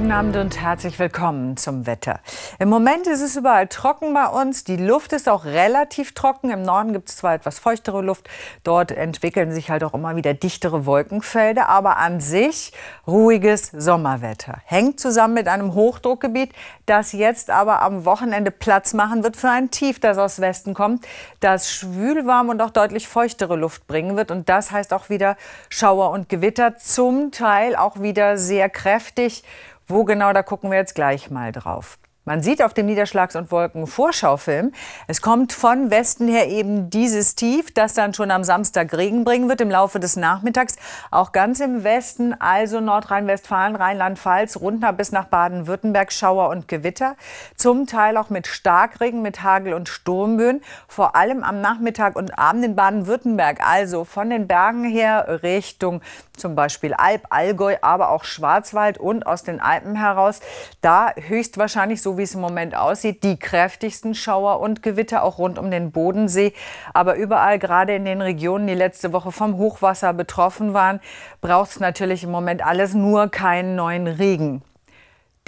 guten Abend und herzlich willkommen zum Wetter. Im Moment ist es überall trocken bei uns. Die Luft ist auch relativ trocken. Im Norden gibt es zwar etwas feuchtere Luft. Dort entwickeln sich halt auch immer wieder dichtere Wolkenfelder. Aber an sich ruhiges Sommerwetter. Hängt zusammen mit einem Hochdruckgebiet, das jetzt aber am Wochenende Platz machen wird für ein Tief, das aus Westen kommt, das schwülwarm und auch deutlich feuchtere Luft bringen wird. Und das heißt auch wieder Schauer und Gewitter. Zum Teil auch wieder sehr kräftig wo genau, da gucken wir jetzt gleich mal drauf. Man sieht auf dem Niederschlags- und Wolken-Vorschaufilm, es kommt von Westen her eben dieses Tief, das dann schon am Samstag Regen bringen wird im Laufe des Nachmittags. Auch ganz im Westen, also Nordrhein-Westfalen, Rheinland-Pfalz, runter bis nach Baden-Württemberg, Schauer und Gewitter. Zum Teil auch mit Starkregen, mit Hagel und Sturmböen. Vor allem am Nachmittag und Abend in Baden-Württemberg, also von den Bergen her Richtung zum Beispiel Alp, Allgäu, aber auch Schwarzwald und aus den Alpen heraus. Da höchstwahrscheinlich so wie es im Moment aussieht, die kräftigsten Schauer und Gewitter auch rund um den Bodensee. Aber überall, gerade in den Regionen, die letzte Woche vom Hochwasser betroffen waren, braucht es natürlich im Moment alles nur keinen neuen Regen.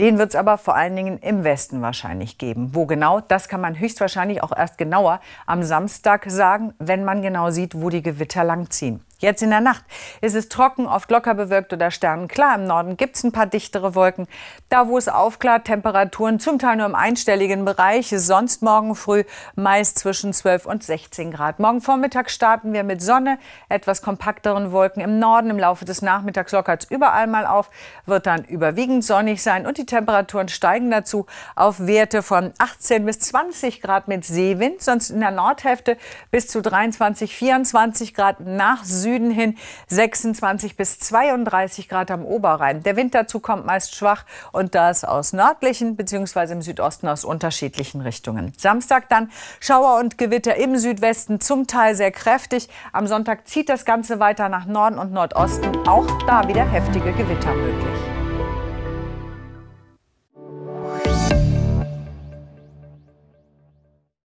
Den wird es aber vor allen Dingen im Westen wahrscheinlich geben. Wo genau, das kann man höchstwahrscheinlich auch erst genauer am Samstag sagen, wenn man genau sieht, wo die Gewitter langziehen. Jetzt in der Nacht ist es trocken, oft locker bewölkt oder sternenklar. Im Norden gibt es ein paar dichtere Wolken. Da, wo es aufklart, Temperaturen zum Teil nur im einstelligen Bereich. Sonst morgen früh meist zwischen 12 und 16 Grad. Morgen Vormittag starten wir mit Sonne, etwas kompakteren Wolken im Norden. Im Laufe des Nachmittags lockert es überall mal auf, wird dann überwiegend sonnig sein und die Temperaturen steigen dazu auf Werte von 18 bis 20 Grad mit Seewind, sonst in der Nordhälfte bis zu 23, 24 Grad nach Süden hin 26 bis 32 Grad am Oberrhein. Der Wind dazu kommt meist schwach und das aus nördlichen bzw. im Südosten aus unterschiedlichen Richtungen. Samstag dann Schauer und Gewitter im Südwesten, zum Teil sehr kräftig. Am Sonntag zieht das Ganze weiter nach Norden und Nordosten, auch da wieder heftige Gewitter möglich.